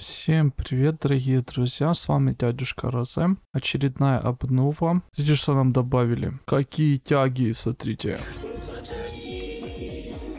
Всем привет, дорогие друзья, с вами дядюшка Розе. Очередная обнова. Смотрите, что нам добавили. Какие тяги, смотрите.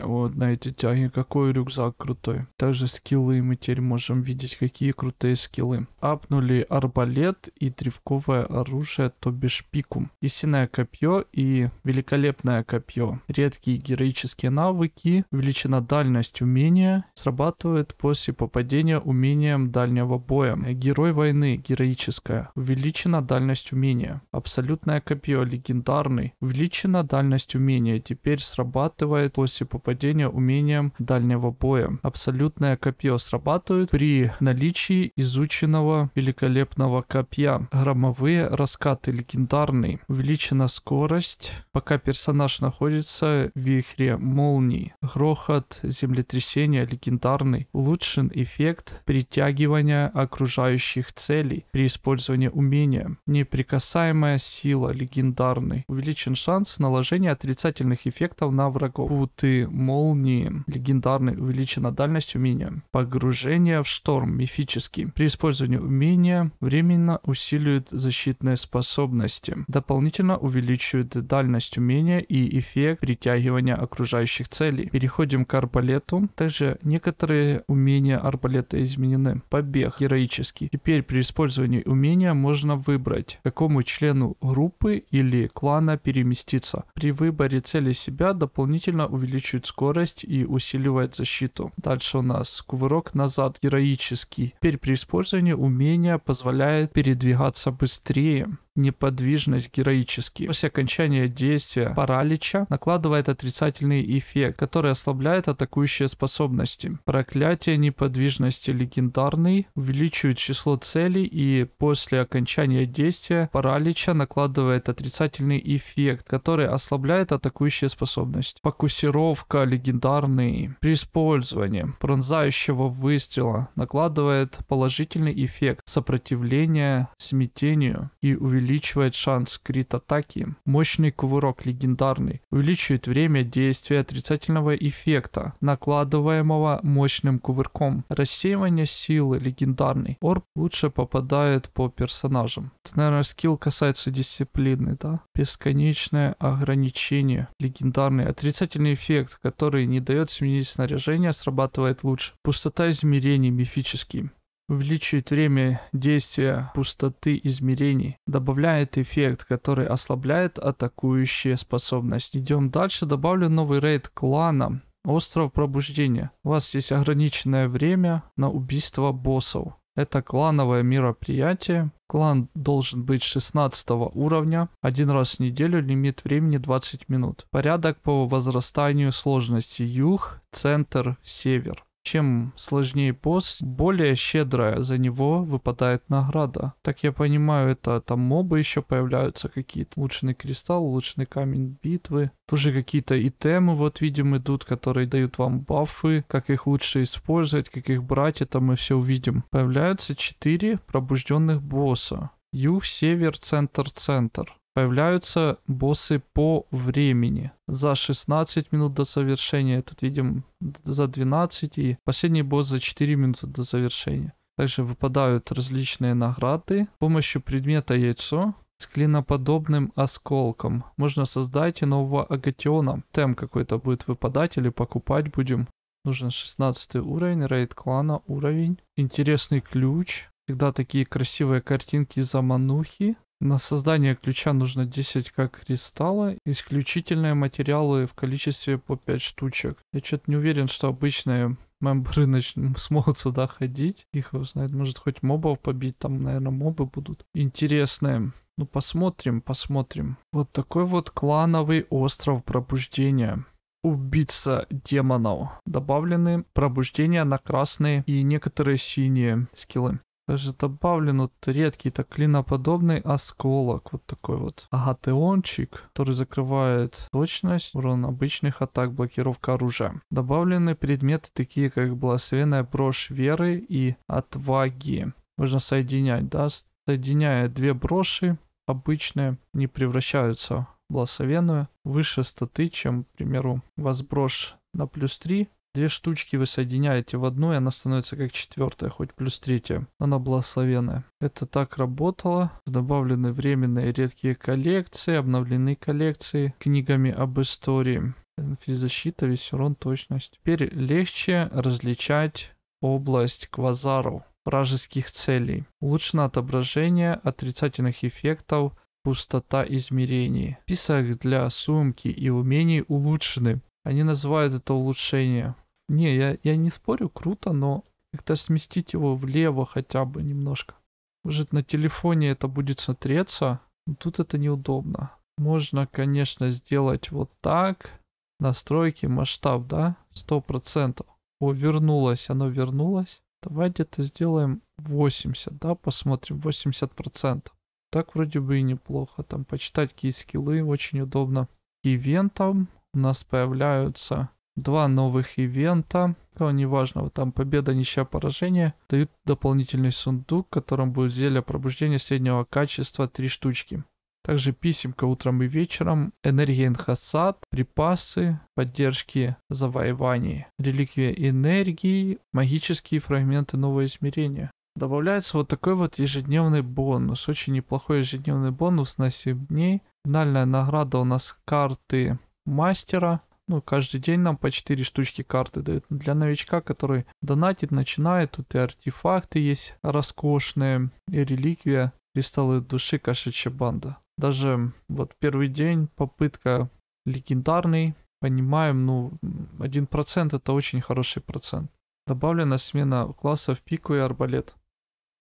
Вот на эти тяги. Какой рюкзак крутой. Также скиллы мы теперь можем видеть, какие крутые скиллы. Апнули арбалет и древковое оружие, то бишь пику. Истинное копье и великолепное копье. Редкие героические навыки, величина дальность умения срабатывает после попадения умением дальнего боя. Герой войны, героическая. Увеличена дальность умения. Абсолютное копье, легендарный. Увеличена дальность умения. Теперь срабатывает после попадения владения умением дальнего боя. Абсолютное копье срабатывает при наличии изученного великолепного копья. Громовые раскаты легендарный. Увеличена скорость, пока персонаж находится в вихре молний. Грохот землетрясения легендарный. Улучшен эффект притягивания окружающих целей при использовании умения. Неприкасаемая сила легендарный. Увеличен шанс наложения отрицательных эффектов на врагов. Путы молнии, легендарный, увеличена дальность умения. Погружение в шторм мифический. При использовании умения временно усиливает защитные способности. Дополнительно увеличивает дальность умения и эффект притягивания окружающих целей. Переходим к арбалету. Также некоторые умения арбалета изменены. Побег героический. Теперь при использовании умения можно выбрать, какому члену группы или клана переместиться. При выборе цели себя дополнительно увеличивает скорость и усиливает защиту. Дальше у нас кувырок назад героический. Теперь при использовании умения позволяет передвигаться быстрее неподвижность героически. После окончания действия паралича накладывает отрицательный эффект, который ослабляет атакующие способности. Проклятие неподвижности легендарный увеличивает число целей и после окончания действия паралича накладывает отрицательный эффект, который ослабляет атакующие способности. Фокусировка легендарный при использовании пронзающего выстрела накладывает положительный эффект сопротивления смятению и увеличивает увеличивает шанс крит-атаки. Мощный кувырок легендарный увеличивает время действия отрицательного эффекта, накладываемого мощным кувырком. Рассеивание силы легендарный. Орб лучше попадает по персонажам. Это, наверное, скилл касается дисциплины, да? Бесконечное ограничение. Легендарный. Отрицательный эффект, который не дает сменить снаряжение, срабатывает лучше. Пустота измерений мифический увеличивает время действия пустоты измерений, добавляет эффект, который ослабляет атакующие способность. Идем дальше, добавлю новый рейд клана. Остров пробуждения. У вас есть ограниченное время на убийство боссов. Это клановое мероприятие. Клан должен быть 16 уровня. Один раз в неделю лимит времени 20 минут. Порядок по возрастанию сложности. Юг, центр, север. Чем сложнее босс, более щедрая за него выпадает награда. Так я понимаю, это там мобы еще появляются какие-то. Улучшенный кристалл, улучшенный камень битвы. Тоже какие-то итемы вот видим идут, которые дают вам бафы. Как их лучше использовать, как их брать, это мы все увидим. Появляются 4 пробужденных босса. Юг, север, центр, центр появляются боссы по времени. За 16 минут до завершения, тут видим за 12 и последний босс за 4 минуты до завершения. Также выпадают различные награды. С помощью предмета яйцо с клиноподобным осколком. Можно создать нового агатиона. Тем какой-то будет выпадать или покупать будем. Нужен 16 уровень, рейд клана уровень. Интересный ключ. Всегда такие красивые картинки за манухи на создание ключа нужно 10 как кристалла, исключительные материалы в количестве по 5 штучек. Я что-то не уверен, что обычные мембры смогут сюда ходить. Их узнает, может хоть мобов побить, там, наверное, мобы будут. Интересные. Ну, посмотрим, посмотрим. Вот такой вот клановый остров пробуждения убийца демонов. Добавлены пробуждения на красные и некоторые синие скиллы. Также добавлен вот редкий так клиноподобный осколок. Вот такой вот агатеончик, который закрывает точность, урон обычных атак, блокировка оружия. Добавлены предметы такие как благословенная брошь веры и отваги. Можно соединять, да, соединяя две броши обычные, не превращаются в благословенную выше статы, чем, к примеру, вас возброшь на плюс 3 Две штучки вы соединяете в одну, и она становится как четвертая, хоть плюс третья. Она благословенная. Это так работало. Добавлены временные редкие коллекции, обновлены коллекции книгами об истории. Физзащита, весь урон, точность. Теперь легче различать область квазару вражеских целей. Улучшено отображение отрицательных эффектов, пустота измерений. Список для сумки и умений улучшены. Они называют это улучшение. Не, я, я не спорю, круто, но как-то сместить его влево хотя бы немножко. Может, на телефоне это будет смотреться, но тут это неудобно. Можно, конечно, сделать вот так. Настройки, масштаб, да? сто процентов. О, вернулось, оно вернулось. Давайте это сделаем 80, да, посмотрим, 80%. Так вроде бы и неплохо, там почитать какие скиллы, очень удобно. Ивентом у нас появляются Два новых ивента, ну, неважного, там победа, ничья, поражение, дают дополнительный сундук, в котором будет зелье пробуждения среднего качества, три штучки. Также писемка утром и вечером, энергия инхасад, припасы, поддержки завоеваний, реликвия энергии, магические фрагменты нового измерения. Добавляется вот такой вот ежедневный бонус, очень неплохой ежедневный бонус на 7 дней. Финальная награда у нас карты мастера, ну, каждый день нам по 4 штучки карты дают. Ну, для новичка, который донатит, начинает, тут и артефакты есть роскошные, и реликвия, кристаллы души, кошачья банда. Даже вот первый день попытка легендарный, понимаем, ну, 1% это очень хороший процент. Добавлена смена классов пику и арбалет.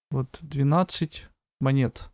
Вот 12 монет.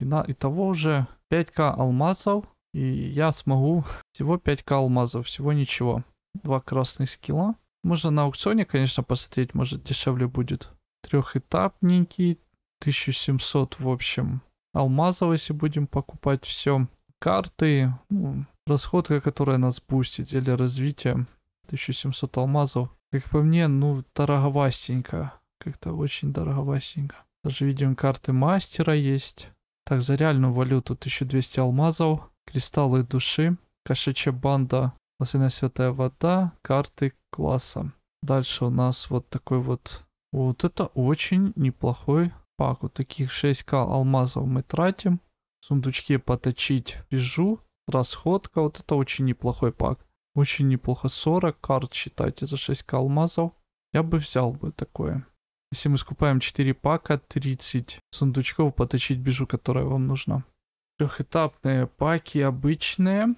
И на, итого уже 5к алмазов, и я смогу всего 5к алмазов, всего ничего. Два красных скилла. Можно на аукционе, конечно, посмотреть, может дешевле будет. Трехэтапненький, 1700 в общем. Алмазов, если будем покупать все. Карты, ну, расходка, которая нас бустит, или развитие. 1700 алмазов. Как по мне, ну, дороговастенько. Как-то очень дороговастенько. Даже видим карты мастера есть. Так, за реальную валюту 1200 алмазов. Кристаллы души, кошачья банда, лосиная святая вода, карты класса. Дальше у нас вот такой вот... Вот это очень неплохой пак. Вот таких 6к алмазов мы тратим. Сундучки поточить бежу. Расходка. Вот это очень неплохой пак. Очень неплохо. 40 карт, считайте, за 6к алмазов. Я бы взял бы такое. Если мы скупаем 4 пака, 30 сундучков поточить бежу, которая вам нужна трехэтапные паки обычные,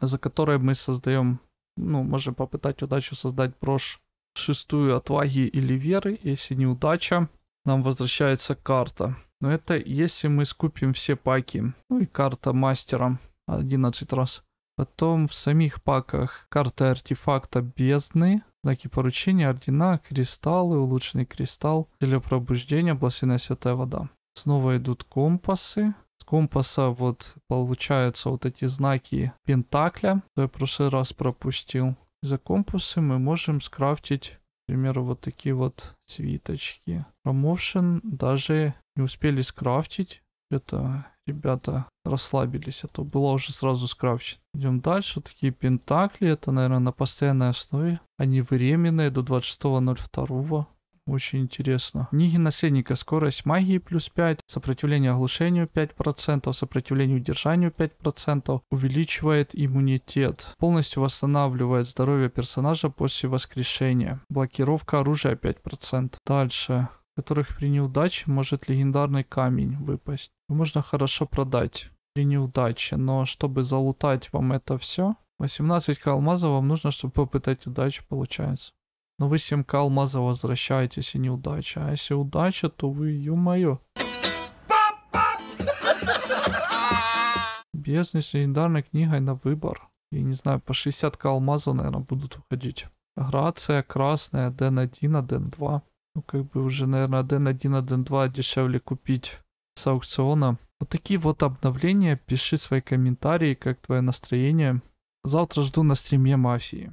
за которые мы создаем, ну, можем попытать удачу создать брошь шестую отваги или веры. Если неудача, нам возвращается карта. Но это если мы скупим все паки. Ну и карта мастера 11 раз. Потом в самих паках карта артефакта бездны, знаки поручения, ордена, кристаллы, улучшенный кристалл, телепробуждение, пробуждения, бласиная святая вода. Снова идут компасы, компаса вот получаются вот эти знаки пентакля, я в прошлый раз пропустил. За компасы мы можем скрафтить, к примеру, вот такие вот свиточки. Промоушен даже не успели скрафтить. Это ребята расслабились, а то было уже сразу скрафчено. Идем дальше. вот Такие пентакли, это, наверное, на постоянной основе. Они временные до 26.02. Очень интересно. Книги наследника. Скорость магии плюс 5. Сопротивление оглушению 5%. Сопротивление удержанию 5%. Увеличивает иммунитет. Полностью восстанавливает здоровье персонажа после воскрешения. Блокировка оружия 5%. Дальше которых при неудаче может легендарный камень выпасть. можно хорошо продать при неудаче, но чтобы залутать вам это все, 18 алмазов вам нужно, чтобы попытать удачу, получается. Но ну, вы семка алмаза возвращаетесь, и неудача. А если удача, то вы, ё-моё. Бездны с легендарной книгой на выбор. Я не знаю, по 60к алмазов, наверное, будут уходить. Грация, красная, Ден 1, Ден 2. Ну, как бы уже, наверное, Ден 1, Ден 2 дешевле купить с аукциона. Вот такие вот обновления. Пиши свои комментарии, как твое настроение. Завтра жду на стриме мафии.